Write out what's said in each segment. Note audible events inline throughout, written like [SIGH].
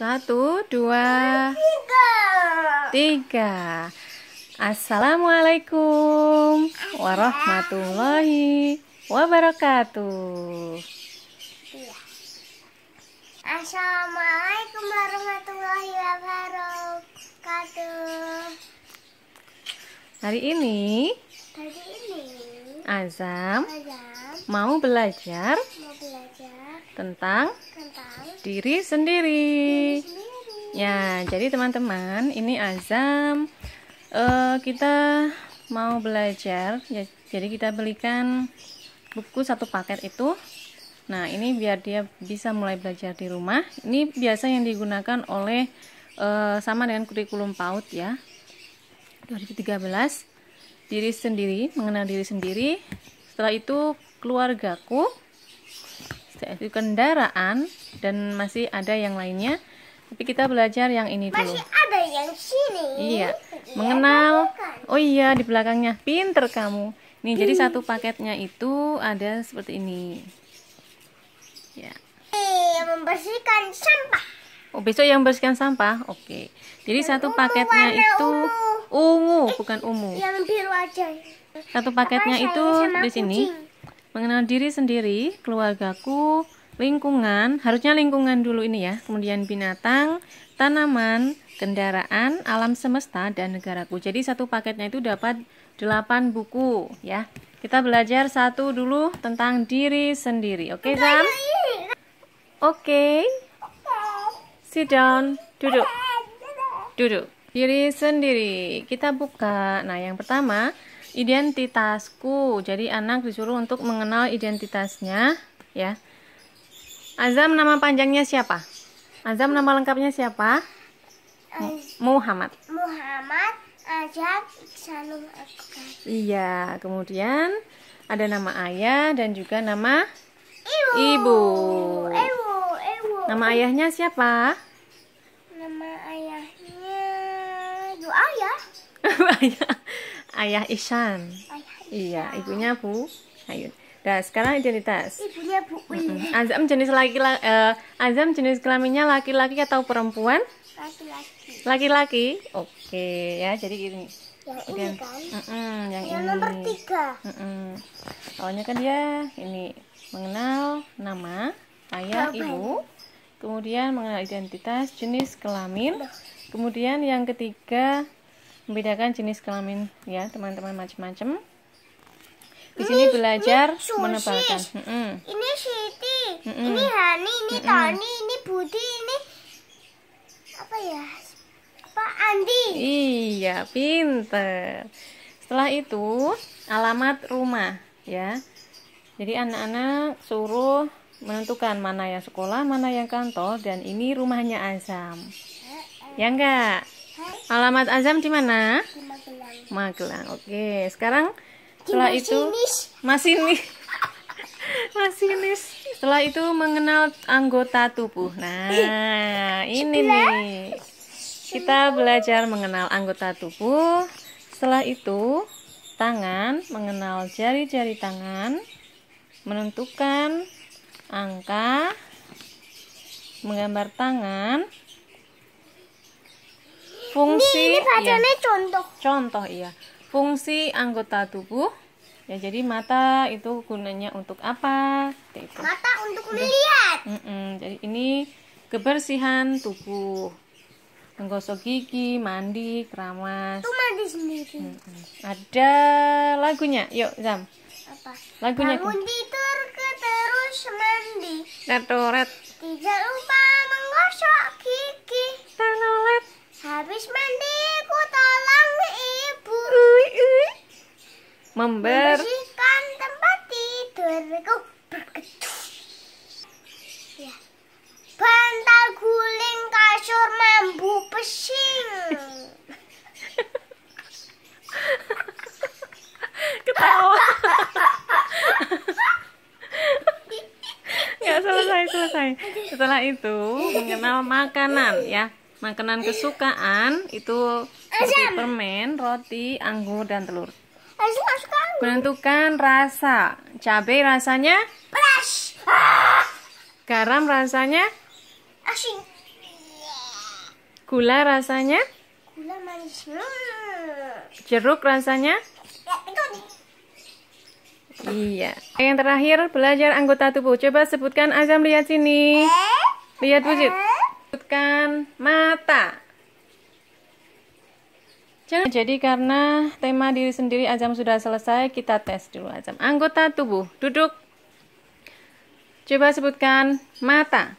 Satu, dua, tiga. tiga. Assalamualaikum warahmatullahi wabarakatuh. Iya. Assalamualaikum warahmatullahi wabarakatuh. Hari ini, hari ini Azam, Azam mau belajar, mau belajar tentang diri sendiri. Ya, jadi teman-teman, ini azam uh, kita mau belajar ya, jadi kita belikan buku satu paket itu. Nah, ini biar dia bisa mulai belajar di rumah. Ini biasa yang digunakan oleh uh, sama dengan kurikulum PAUD ya. 2013 diri sendiri, mengenal diri sendiri. Setelah itu keluargaku, setelah itu kendaraan, dan masih ada yang lainnya. Tapi kita belajar yang ini dulu. Masih ada yang sini. Iya. iya mengenal. Oh iya, di belakangnya. Pinter kamu. Nih, jadi satu paketnya itu ada seperti ini. Ya. Yang membersihkan sampah. Oh, besok yang membersihkan sampah. Oke. Jadi satu paketnya itu ungu, eh, bukan ungu. Yang biru aja. Satu paketnya itu di sini. Mengenal diri sendiri, keluargaku, lingkungan, harusnya lingkungan dulu ini ya, kemudian binatang, tanaman, kendaraan, alam semesta, dan negaraku. Jadi satu paketnya itu dapat 8 buku ya. Kita belajar satu dulu tentang diri sendiri. Oke, okay, Sam? Oke. Okay. Sit down. Duduk. Duduk. Diri sendiri. Kita buka. Nah, yang pertama, identitasku. Jadi anak disuruh untuk mengenal identitasnya ya Azam nama panjangnya siapa? Azam nama lengkapnya siapa? Muhammad. Muhammad Azam Iksanul Akbar. Iya, kemudian ada nama ayah dan juga nama ibu. Ibu. Ibu, ibu. Nama ayahnya siapa? Nama ayahnya Doa ya. [LAUGHS] ayah Ayah Ishan. Ayah Ishan. Iya, ibunya Bu Hayun. Nah, sekarang identitas. Ibunya Bu Wiwi. Azam jenis laki laki uh, eh, Azam jenis kelaminnya laki-laki atau perempuan? Laki-laki. Laki-laki. Oke, ya. Jadi gini. Yang ini kan? Mm -mm, yang, yang ini. nomor tiga. Mm -mm. Awalnya kan dia ini mengenal nama ayah, Bapak. ibu, kemudian mengenal identitas, jenis kelamin, kemudian yang ketiga membedakan jenis kelamin ya teman-teman macam-macam di sini belajar ini menebalkan. Mm -mm. Ini Siti, mm -mm. ini Hani, ini mm -mm. Tony, ini Budi, ini apa ya? Pak Andi. Iya, pinter. Setelah itu alamat rumah ya. Jadi anak-anak suruh menentukan mana yang sekolah, mana yang kantor, dan ini rumahnya Azam. Ya enggak? Alamat Azam di mana? Magelang. Magelang. Oke, sekarang setelah itu masinis masinis [LAUGHS] setelah itu mengenal anggota tubuh nah ini nih kita belajar mengenal anggota tubuh setelah itu tangan mengenal jari-jari tangan menentukan angka menggambar tangan fungsi ini, ini iya. contoh contoh iya fungsi anggota tubuh ya jadi mata itu gunanya untuk apa gitu. mata untuk melihat mm -mm. jadi ini kebersihan tubuh menggosok gigi, mandi, keramas. Itu mandi sendiri. Mm -mm. Ada lagunya, yuk Zam. Apa? Lagunya. Bangun tidur ke terus mandi. Tetoret. Tidak lupa menggosok gigi. Tetoret. Habis mandi ku tolak member membersihkan tempat tidurku ya. bantal guling kasur mambu pesing [LAUGHS] ketawa nggak selesai selesai setelah itu mengenal makanan ya makanan kesukaan itu seperti permen, roti, anggur, dan telur. Menentukan rasa. Cabai rasanya pedas. Garam rasanya asin. Gula rasanya gula manis. Hmm. Jeruk rasanya ya, Iya. Yang terakhir belajar anggota tubuh. Coba sebutkan Azam lihat sini. Eh? Lihat wujud. Eh? Sebutkan mata. Jangan jadi karena tema diri sendiri azam sudah selesai, kita tes dulu azam. Anggota tubuh, duduk. Coba sebutkan mata.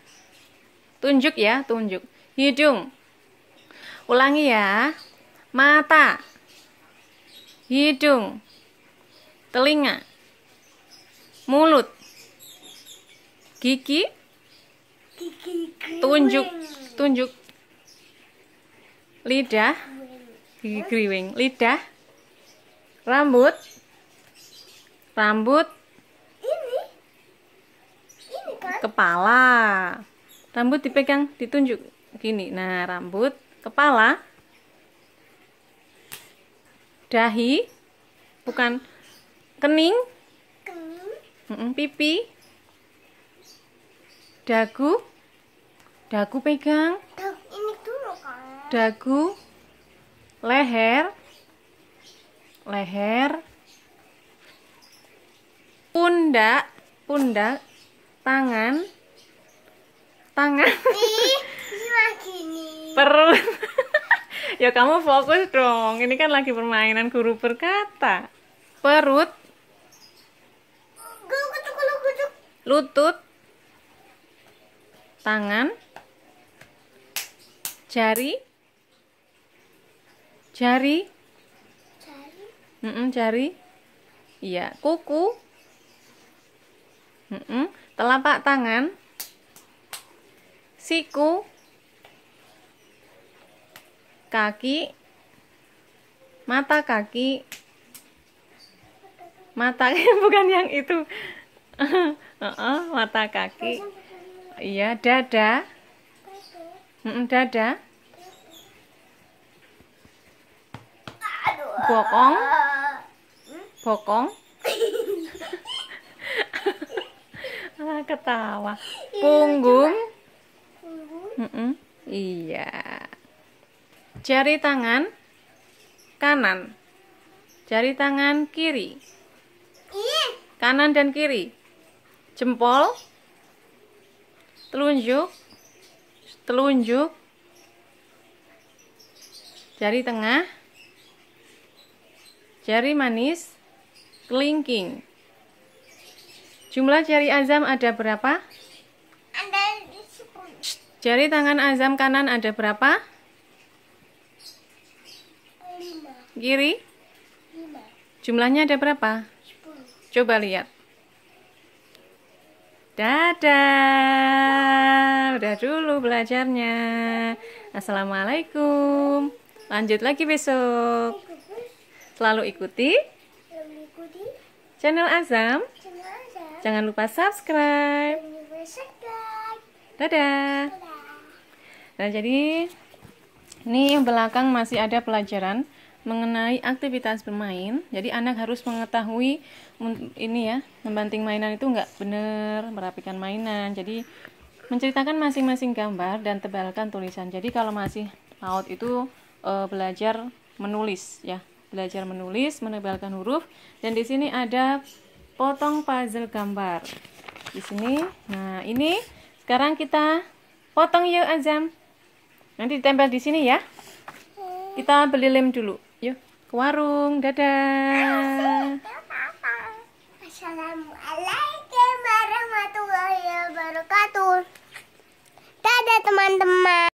Tunjuk ya, tunjuk. Hidung. Ulangi ya. Mata. Hidung. Telinga. Mulut. Gigi. Tunjuk, tunjuk. Lidah gigi kriwing lidah rambut rambut ini ini kan? kepala rambut dipegang ditunjuk gini nah rambut kepala dahi bukan kening, pipi dagu dagu pegang dagu leher leher pundak pundak tangan tangan [LAUGHS] perut [LAUGHS] ya kamu fokus dong ini kan lagi permainan guru berkata perut lutut tangan jari Jari? Jari? Mm -mm, jari? Iya. Kuku? Mm -mm. Telapak tangan? Siku? Kaki? Mata kaki? Mata [LAUGHS] bukan yang itu. [LAUGHS] uh mata kaki. Iya, dada. Mm -mm, dada. bokong bokong [LAUGHS] ah, ketawa iya, punggung mm -mm. iya jari tangan kanan jari tangan kiri iya. kanan dan kiri jempol telunjuk telunjuk jari tengah Jari manis kelingking. Jumlah jari azam ada berapa? Ada Jari tangan azam kanan ada berapa? 5. Kiri? 5. Jumlahnya ada berapa? 10. Coba lihat. Dadah. Udah dulu belajarnya. Assalamualaikum. Lanjut lagi besok. Selalu ikuti, Channel, Azam. Jangan lupa subscribe. Dadah. Nah, jadi ini belakang masih ada pelajaran mengenai aktivitas bermain. Jadi anak harus mengetahui ini ya, membanting mainan itu enggak benar, merapikan mainan. Jadi menceritakan masing-masing gambar dan tebalkan tulisan. Jadi kalau masih out itu e, belajar menulis ya belajar menulis, menebalkan huruf, dan di sini ada potong puzzle gambar. Di sini, nah ini sekarang kita potong yuk Azam. Nanti ditempel di sini ya. Kita beli lem dulu. Yuk, ke warung. Dadah. Assalamualaikum warahmatullahi wabarakatuh. Dadah teman-teman.